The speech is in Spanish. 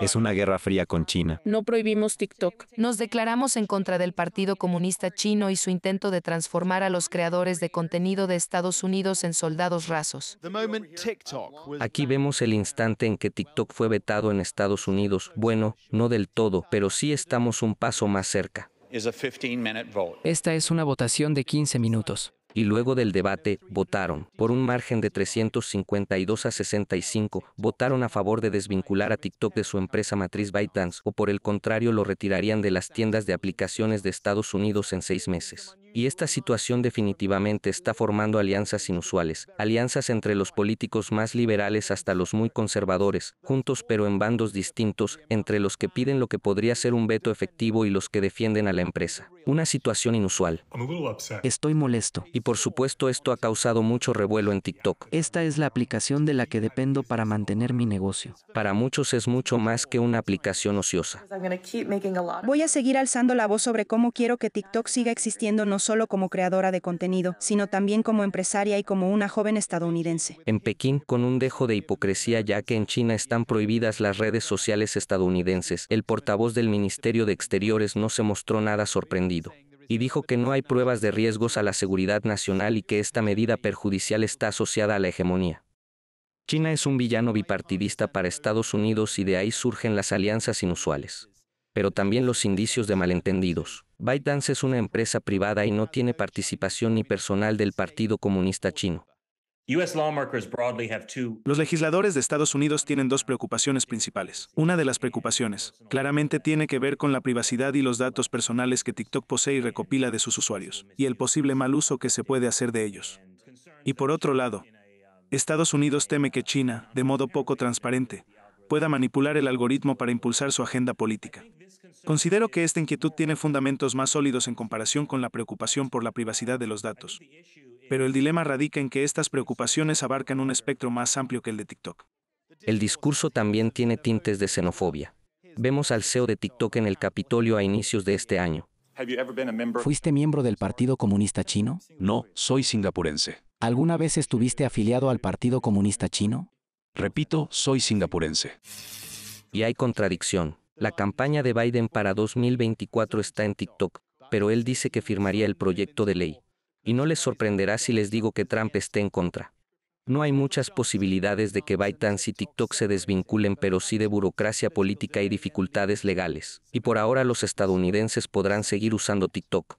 Es una guerra fría con China. No prohibimos TikTok. Nos declaramos en contra del Partido Comunista Chino y su intento de transformar a los creadores de contenido de Estados Unidos en soldados rasos. Aquí vemos el instante en que TikTok fue vetado en Estados Unidos. Bueno, no del todo, pero sí estamos un paso más cerca. Esta es una votación de 15 minutos y luego del debate, votaron, por un margen de 352 a 65, votaron a favor de desvincular a TikTok de su empresa matriz ByteDance o por el contrario lo retirarían de las tiendas de aplicaciones de Estados Unidos en seis meses. Y esta situación definitivamente está formando alianzas inusuales, alianzas entre los políticos más liberales hasta los muy conservadores, juntos pero en bandos distintos, entre los que piden lo que podría ser un veto efectivo y los que defienden a la empresa. Una situación inusual. Estoy molesto. Y por supuesto esto ha causado mucho revuelo en TikTok. Esta es la aplicación de la que dependo para mantener mi negocio. Para muchos es mucho más que una aplicación ociosa. Voy a seguir alzando la voz sobre cómo quiero que TikTok siga existiendo no solo como creadora de contenido, sino también como empresaria y como una joven estadounidense. En Pekín, con un dejo de hipocresía ya que en China están prohibidas las redes sociales estadounidenses, el portavoz del Ministerio de Exteriores no se mostró nada sorprendido y dijo que no hay pruebas de riesgos a la seguridad nacional y que esta medida perjudicial está asociada a la hegemonía. China es un villano bipartidista para Estados Unidos y de ahí surgen las alianzas inusuales. Pero también los indicios de malentendidos. ByteDance es una empresa privada y no tiene participación ni personal del Partido Comunista Chino. Los legisladores de Estados Unidos tienen dos preocupaciones principales. Una de las preocupaciones, claramente, tiene que ver con la privacidad y los datos personales que TikTok posee y recopila de sus usuarios, y el posible mal uso que se puede hacer de ellos. Y por otro lado, Estados Unidos teme que China, de modo poco transparente, pueda manipular el algoritmo para impulsar su agenda política. Considero que esta inquietud tiene fundamentos más sólidos en comparación con la preocupación por la privacidad de los datos pero el dilema radica en que estas preocupaciones abarcan un espectro más amplio que el de TikTok. El discurso también tiene tintes de xenofobia. Vemos al CEO de TikTok en el Capitolio a inicios de este año. ¿Fuiste miembro del Partido Comunista Chino? No, soy singapurense. ¿Alguna vez estuviste afiliado al Partido Comunista Chino? Repito, soy singapurense. Y hay contradicción. La campaña de Biden para 2024 está en TikTok, pero él dice que firmaría el proyecto de ley y no les sorprenderá si les digo que Trump esté en contra. No hay muchas posibilidades de que ByteDance y TikTok se desvinculen, pero sí de burocracia política y dificultades legales. Y por ahora los estadounidenses podrán seguir usando TikTok.